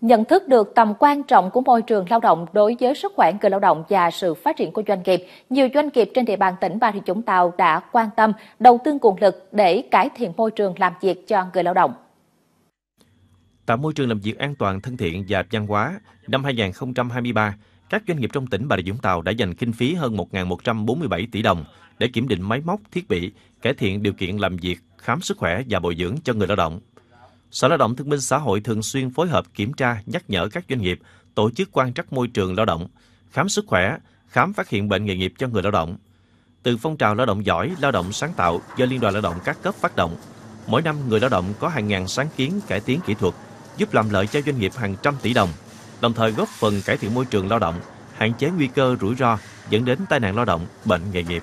Nhận thức được tầm quan trọng của môi trường lao động đối với sức khỏe người lao động và sự phát triển của doanh nghiệp, nhiều doanh nghiệp trên địa bàn tỉnh Bà Rịa Vũng Tàu đã quan tâm đầu tư nguồn lực để cải thiện môi trường làm việc cho người lao động. Tạo môi trường làm việc an toàn, thân thiện và văn hóa, năm 2023, các doanh nghiệp trong tỉnh Bà Rịa Vũng Tàu đã dành kinh phí hơn 1.147 tỷ đồng để kiểm định máy móc, thiết bị, cải thiện điều kiện làm việc, khám sức khỏe và bồi dưỡng cho người lao động. Sở Lao động Thương binh Xã hội thường xuyên phối hợp kiểm tra, nhắc nhở các doanh nghiệp tổ chức quan trắc môi trường lao động, khám sức khỏe, khám phát hiện bệnh nghề nghiệp cho người lao động. Từ phong trào lao động giỏi, lao động sáng tạo do Liên đoàn Lao động các cấp phát động, mỗi năm người lao động có hàng ngàn sáng kiến cải tiến kỹ thuật, giúp làm lợi cho doanh nghiệp hàng trăm tỷ đồng, đồng thời góp phần cải thiện môi trường lao động, hạn chế nguy cơ rủi ro dẫn đến tai nạn lao động, bệnh nghề nghiệp.